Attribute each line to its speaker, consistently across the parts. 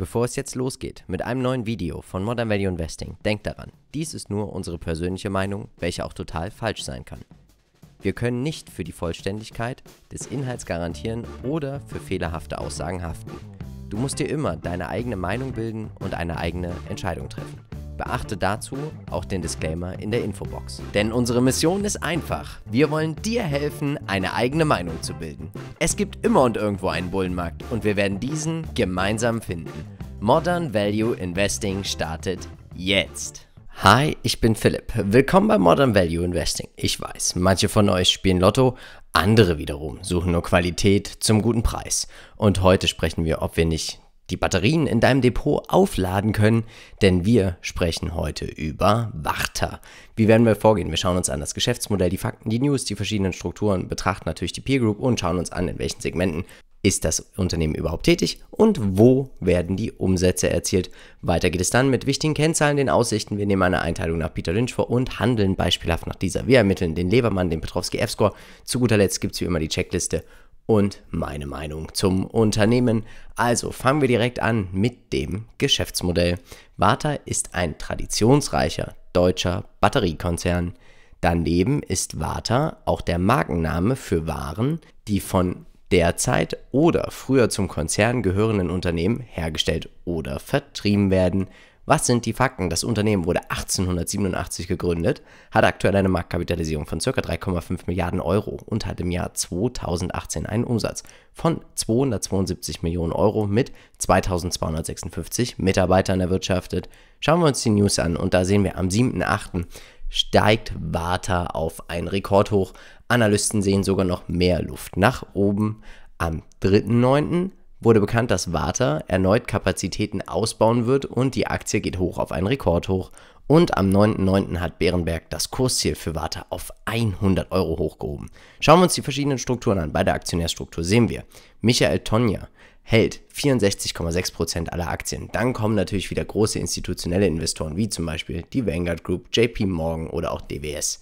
Speaker 1: Bevor es jetzt losgeht mit einem neuen Video von Modern Value Investing, denkt daran, dies ist nur unsere persönliche Meinung, welche auch total falsch sein kann. Wir können nicht für die Vollständigkeit des Inhalts garantieren oder für fehlerhafte Aussagen haften. Du musst dir immer deine eigene Meinung bilden und eine eigene Entscheidung treffen. Beachte dazu auch den Disclaimer in der Infobox. Denn unsere Mission ist einfach. Wir wollen dir helfen, eine eigene Meinung zu bilden. Es gibt immer und irgendwo einen Bullenmarkt und wir werden diesen gemeinsam finden. Modern Value Investing startet jetzt. Hi, ich bin Philipp. Willkommen bei Modern Value Investing. Ich weiß, manche von euch spielen Lotto, andere wiederum suchen nur Qualität zum guten Preis. Und heute sprechen wir, ob wir nicht die Batterien in deinem Depot aufladen können, denn wir sprechen heute über Wachter. Wie werden wir vorgehen? Wir schauen uns an das Geschäftsmodell, die Fakten, die News, die verschiedenen Strukturen, betrachten natürlich die Peer Group und schauen uns an, in welchen Segmenten ist das Unternehmen überhaupt tätig und wo werden die Umsätze erzielt. Weiter geht es dann mit wichtigen Kennzahlen, den Aussichten. Wir nehmen eine Einteilung nach Peter Lynch vor und handeln beispielhaft nach dieser. Wir ermitteln den Lebermann, den Petrovsky F-Score. Zu guter Letzt gibt es wie immer die Checkliste und meine Meinung zum Unternehmen. Also fangen wir direkt an mit dem Geschäftsmodell. Warta ist ein traditionsreicher deutscher Batteriekonzern. Daneben ist Warta auch der Markenname für Waren, die von derzeit oder früher zum Konzern gehörenden Unternehmen hergestellt oder vertrieben werden. Was sind die Fakten? Das Unternehmen wurde 1887 gegründet, hat aktuell eine Marktkapitalisierung von ca. 3,5 Milliarden Euro und hat im Jahr 2018 einen Umsatz von 272 Millionen Euro mit 2256 Mitarbeitern erwirtschaftet. Schauen wir uns die News an und da sehen wir am 7.8 steigt Warta auf ein Rekordhoch. Analysten sehen sogar noch mehr Luft nach oben. Am 3.9 wurde bekannt, dass Warta erneut Kapazitäten ausbauen wird und die Aktie geht hoch auf einen Rekordhoch. Und am 9.9. hat Bärenberg das Kursziel für Warta auf 100 Euro hochgehoben. Schauen wir uns die verschiedenen Strukturen an. Bei der Aktionärstruktur sehen wir Michael Tonja, hält 64,6% aller Aktien. Dann kommen natürlich wieder große institutionelle Investoren, wie zum Beispiel die Vanguard Group, JP Morgan oder auch DWS.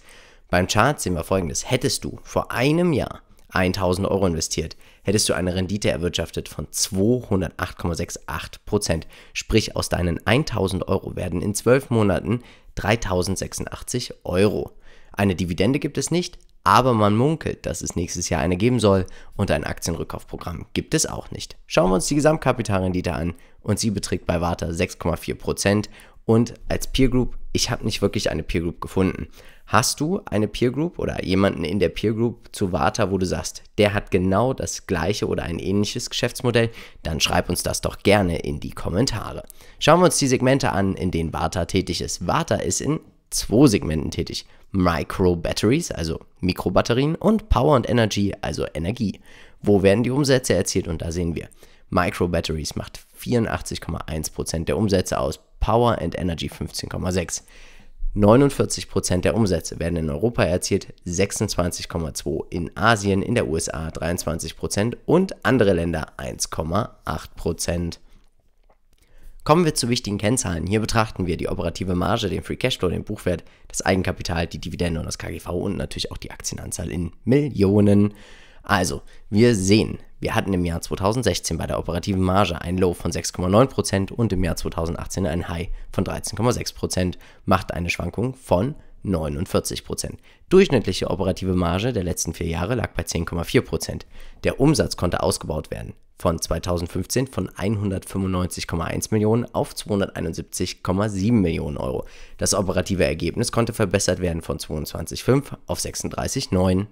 Speaker 1: Beim Chart sehen wir folgendes. Hättest du vor einem Jahr 1000 Euro investiert, hättest du eine Rendite erwirtschaftet von 208,68 Prozent. Sprich, aus deinen 1000 Euro werden in 12 Monaten 3086 Euro. Eine Dividende gibt es nicht, aber man munkelt, dass es nächstes Jahr eine geben soll und ein Aktienrückkaufprogramm gibt es auch nicht. Schauen wir uns die Gesamtkapitalrendite an und sie beträgt bei Warta 6,4% und als Peer Group, ich habe nicht wirklich eine Peer Group gefunden. Hast du eine Peer Group oder jemanden in der Peer Group zu Vata, wo du sagst, der hat genau das gleiche oder ein ähnliches Geschäftsmodell? Dann schreib uns das doch gerne in die Kommentare. Schauen wir uns die Segmente an, in denen Vata tätig ist. Vata ist in zwei Segmenten tätig. Micro Batteries, also Mikrobatterien, und Power and Energy, also Energie. Wo werden die Umsätze erzielt? Und da sehen wir, Micro Batteries macht 84,1% der Umsätze aus. Power and Energy 15,6. 49% der Umsätze werden in Europa erzielt, 26,2% in Asien, in der USA 23% und andere Länder 1,8%. Kommen wir zu wichtigen Kennzahlen. Hier betrachten wir die operative Marge, den Free Cashflow, den Buchwert, das Eigenkapital, die Dividende und das KGV und natürlich auch die Aktienanzahl in Millionen. Also, wir sehen, wir hatten im Jahr 2016 bei der operativen Marge ein Low von 6,9% und im Jahr 2018 ein High von 13,6%, macht eine Schwankung von 49%. Durchschnittliche operative Marge der letzten vier Jahre lag bei 10,4%. Der Umsatz konnte ausgebaut werden von 2015 von 195,1 Millionen auf 271,7 Millionen Euro. Das operative Ergebnis konnte verbessert werden von 22,5 auf 36,9.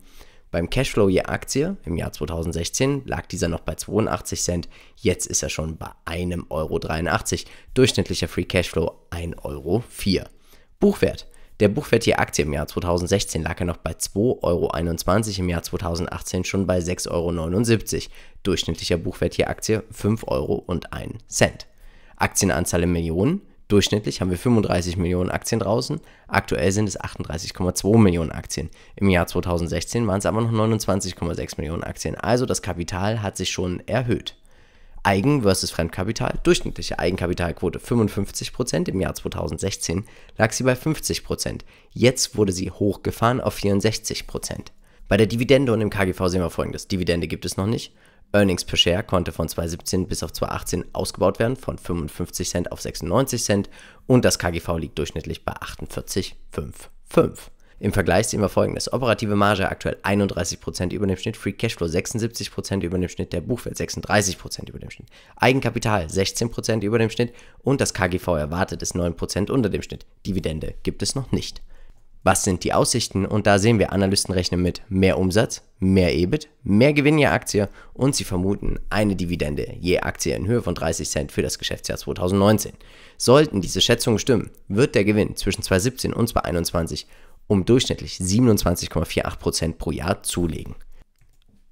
Speaker 1: Beim Cashflow je Aktie im Jahr 2016 lag dieser noch bei 82 Cent, jetzt ist er schon bei 1,83 Euro. Durchschnittlicher Free Cashflow 1,04 Euro. Buchwert. Der Buchwert je Aktie im Jahr 2016 lag er noch bei 2,21 Euro, im Jahr 2018 schon bei 6,79 Euro. Durchschnittlicher Buchwert je Aktie 5,01 Euro. Aktienanzahl in Millionen Durchschnittlich haben wir 35 Millionen Aktien draußen, aktuell sind es 38,2 Millionen Aktien. Im Jahr 2016 waren es aber noch 29,6 Millionen Aktien, also das Kapital hat sich schon erhöht. Eigen versus Fremdkapital, durchschnittliche Eigenkapitalquote 55%, im Jahr 2016 lag sie bei 50%, jetzt wurde sie hochgefahren auf 64%. Bei der Dividende und im KGV sehen wir folgendes, Dividende gibt es noch nicht, Earnings per Share konnte von 2017 bis auf 2018 ausgebaut werden, von 55 Cent auf 96 Cent und das KGV liegt durchschnittlich bei 48,55. Im Vergleich sehen wir folgendes. Operative Marge aktuell 31% über dem Schnitt, Free Cashflow 76% über dem Schnitt, der Buchwert 36% über dem Schnitt, Eigenkapital 16% über dem Schnitt und das KGV erwartet ist 9% unter dem Schnitt. Dividende gibt es noch nicht was sind die Aussichten? Und da sehen wir, Analysten rechnen mit mehr Umsatz, mehr EBIT, mehr Gewinn je Aktie und sie vermuten eine Dividende je Aktie in Höhe von 30 Cent für das Geschäftsjahr 2019. Sollten diese Schätzungen stimmen, wird der Gewinn zwischen 2017 und 2021 um durchschnittlich 27,48% pro Jahr zulegen.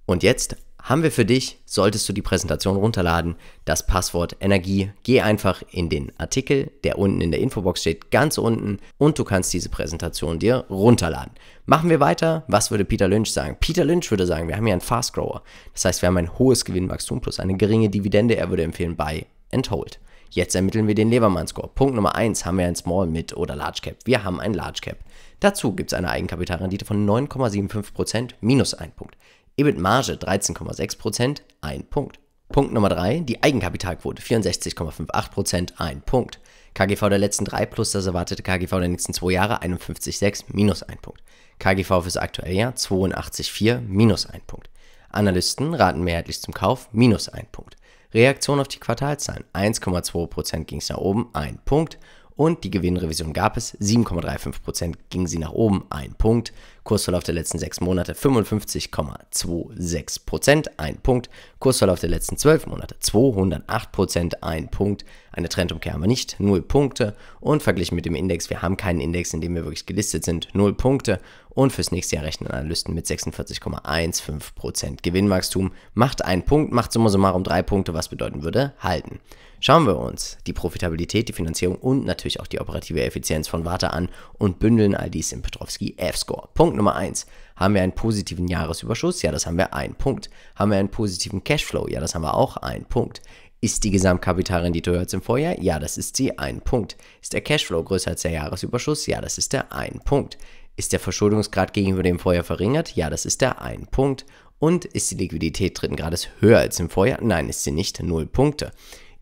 Speaker 1: Und jetzt haben wir für dich, solltest du die Präsentation runterladen, das Passwort Energie. Geh einfach in den Artikel, der unten in der Infobox steht, ganz unten, und du kannst diese Präsentation dir runterladen. Machen wir weiter. Was würde Peter Lynch sagen? Peter Lynch würde sagen, wir haben hier einen Fast Grower. Das heißt, wir haben ein hohes Gewinnwachstum plus eine geringe Dividende. Er würde empfehlen, buy and hold. Jetzt ermitteln wir den Levermann-Score. Punkt Nummer 1 haben wir ein Small, Mid oder Large Cap. Wir haben ein Large Cap. Dazu gibt es eine Eigenkapitalrendite von 9,75% minus 1 Punkt. EBIT-Marge 13,6%, ein Punkt. Punkt Nummer 3, die Eigenkapitalquote 64,58%, ein Punkt. KGV der letzten 3 plus das erwartete KGV der nächsten 2 Jahre 51,6 minus 1 Punkt. KGV fürs aktuelle Jahr 82,4 minus 1 Punkt. Analysten raten mehrheitlich zum Kauf minus 1 Punkt. Reaktion auf die Quartalzahlen 1,2% ging es nach oben, 1 Punkt und die Gewinnrevision gab es. 7,35% ging sie nach oben, ein Punkt. Kursverlauf der letzten sechs Monate 55,26%, ein Punkt. Kursverlauf der letzten zwölf Monate 208%, ein Punkt eine Trendumkehr haben wir nicht, 0 Punkte und verglichen mit dem Index, wir haben keinen Index, in dem wir wirklich gelistet sind, 0 Punkte und fürs nächste Jahr rechnen Analysten mit 46,15% Gewinnwachstum, macht einen Punkt, macht summa summarum 3 Punkte, was bedeuten würde, halten. Schauen wir uns die Profitabilität, die Finanzierung und natürlich auch die operative Effizienz von Warte an und bündeln all dies im Petrovsky F-Score. Punkt Nummer 1. Haben wir einen positiven Jahresüberschuss? Ja, das haben wir einen Punkt. Haben wir einen positiven Cashflow? Ja, das haben wir auch einen Punkt. Ist die Gesamtkapitalrendite höher als im Vorjahr? Ja, das ist sie, ein Punkt. Ist der Cashflow größer als der Jahresüberschuss? Ja, das ist der ein Punkt. Ist der Verschuldungsgrad gegenüber dem Vorjahr verringert? Ja, das ist der ein Punkt. Und ist die Liquidität dritten Grades höher als im Vorjahr? Nein, ist sie nicht, null Punkte.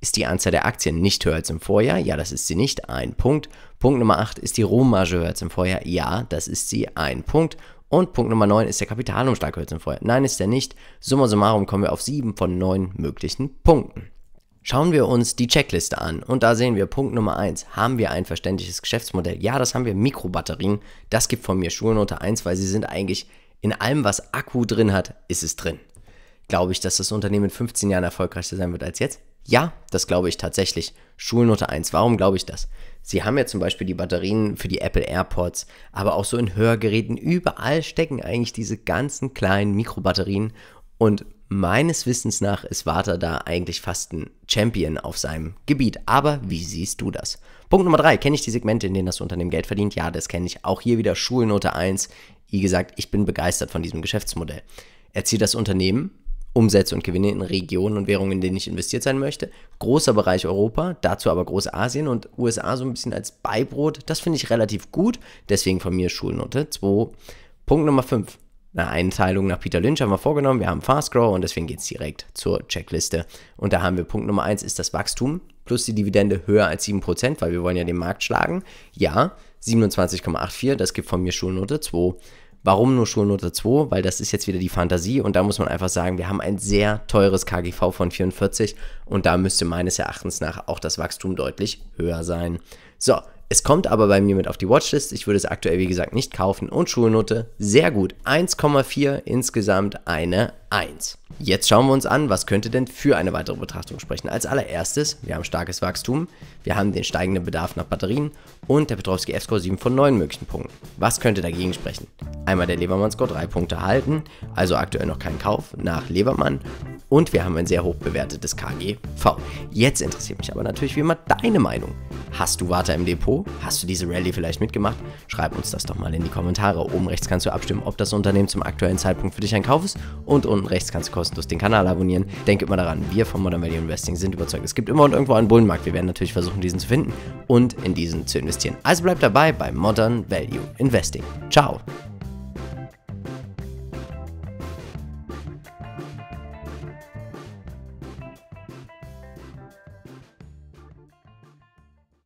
Speaker 1: Ist die Anzahl der Aktien nicht höher als im Vorjahr? Ja, das ist sie nicht, ein Punkt. Punkt Nummer 8, ist die Rohmarge höher als im Vorjahr? Ja, das ist sie, ein Punkt. Und Punkt Nummer 9 ist der Kapitalumschlag Hölzenfeuer. Nein, ist er nicht. Summa summarum kommen wir auf 7 von 9 möglichen Punkten. Schauen wir uns die Checkliste an und da sehen wir Punkt Nummer 1. Haben wir ein verständliches Geschäftsmodell? Ja, das haben wir. Mikrobatterien. Das gibt von mir Schulnote 1, weil sie sind eigentlich in allem, was Akku drin hat, ist es drin. Glaube ich, dass das Unternehmen in 15 Jahren erfolgreicher sein wird als jetzt? Ja, das glaube ich tatsächlich. Schulnote 1. Warum glaube ich das? Sie haben ja zum Beispiel die Batterien für die Apple AirPods, aber auch so in Hörgeräten, überall stecken eigentlich diese ganzen kleinen Mikrobatterien und meines Wissens nach ist Warta da eigentlich fast ein Champion auf seinem Gebiet. Aber wie siehst du das? Punkt Nummer drei, kenne ich die Segmente, in denen das Unternehmen Geld verdient? Ja, das kenne ich. Auch hier wieder Schulnote 1. Wie gesagt, ich bin begeistert von diesem Geschäftsmodell. Erzielt das Unternehmen Umsätze und Gewinne in Regionen und Währungen, in denen ich investiert sein möchte. Großer Bereich Europa, dazu aber Großasien und USA so ein bisschen als Beibrot. Das finde ich relativ gut, deswegen von mir Schulnote 2. Punkt Nummer 5. Eine Einteilung nach Peter Lynch haben wir vorgenommen. Wir haben Fast Grow und deswegen geht es direkt zur Checkliste. Und da haben wir Punkt Nummer 1 ist das Wachstum plus die Dividende höher als 7%, weil wir wollen ja den Markt schlagen. Ja, 27,84, das gibt von mir Schulnote 2. Warum nur Schulnote 2? Weil das ist jetzt wieder die Fantasie und da muss man einfach sagen, wir haben ein sehr teures KGV von 44 und da müsste meines Erachtens nach auch das Wachstum deutlich höher sein. So, es kommt aber bei mir mit auf die Watchlist. Ich würde es aktuell, wie gesagt, nicht kaufen. Und Schulnote sehr gut. 1,4 insgesamt eine 1. Jetzt schauen wir uns an, was könnte denn für eine weitere Betrachtung sprechen. Als allererstes, wir haben starkes Wachstum, wir haben den steigenden Bedarf nach Batterien und der Petrovski F-Score 7 von 9 möglichen Punkten. Was könnte dagegen sprechen? Einmal der Lebermann-Score 3 Punkte erhalten, also aktuell noch kein Kauf nach Lebermann und wir haben ein sehr hoch bewertetes KGV. Jetzt interessiert mich aber natürlich wie immer deine Meinung. Hast du Water im Depot? Hast du diese Rallye vielleicht mitgemacht? Schreib uns das doch mal in die Kommentare. Oben rechts kannst du abstimmen, ob das Unternehmen zum aktuellen Zeitpunkt für dich ein Kauf ist. Und unten rechts kannst du kostenlos den Kanal abonnieren. Denk immer daran, wir von Modern Value Investing sind überzeugt. Es gibt immer und irgendwo einen Bullenmarkt. Wir werden natürlich versuchen, diesen zu finden und in diesen zu investieren. Also bleib dabei bei Modern Value Investing. Ciao!